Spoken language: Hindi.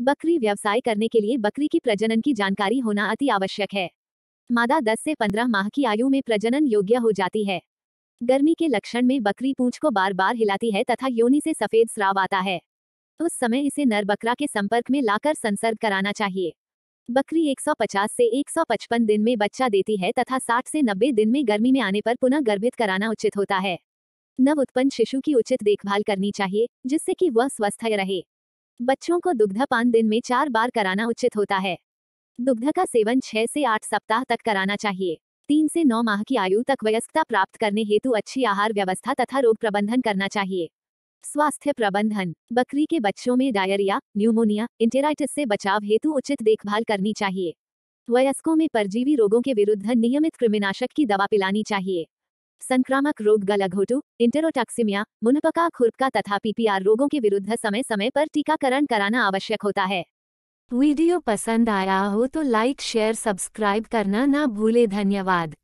बकरी व्यवसाय करने के लिए बकरी की प्रजनन की जानकारी होना अति आवश्यक है मादा 10 से 15 माह की आयु में प्रजनन योग्य हो जाती है गर्मी के लक्षण में बकरी पूंछ को बार बार हिलाती है तथा योनि से सफेद स्राव आता है उस समय इसे नर बकरा के संपर्क में लाकर संसर्ग कराना चाहिए बकरी 150 से 155 दिन में बच्चा देती है तथा 60 से 90 दिन में गर्मी में आने पर पुनः गर्भित कराना उचित होता है नव उत्पन्न शिशु की उचित देखभाल करनी चाहिए जिससे कि वह स्वस्थ रहे बच्चों को दुग्धपान दिन में चार बार कराना उचित होता है दुग्ध का सेवन छह से आठ सप्ताह तक कराना चाहिए तीन से नौ माह की आयु तक वयस्कता प्राप्त करने हेतु अच्छी आहार व्यवस्था तथा रोग प्रबंधन करना चाहिए स्वास्थ्य प्रबंधन बकरी के बच्चों में डायरिया न्यूमोनिया इंटेराइटिस से बचाव हेतु उचित देखभाल करनी चाहिए वयस्कों में परजीवी रोगों के विरुद्ध नियमित कृमिनाशक की दवा पिलानी चाहिए संक्रामक रोग गलाघोटू इंटेरोटॉक्सिमिया मुनपका खुरपका तथा पीपीआर रोगों के विरुद्ध समय समय पर टीकाकरण कराना आवश्यक होता है वीडियो पसंद आया हो तो लाइक शेयर सब्सक्राइब करना ना भूले धन्यवाद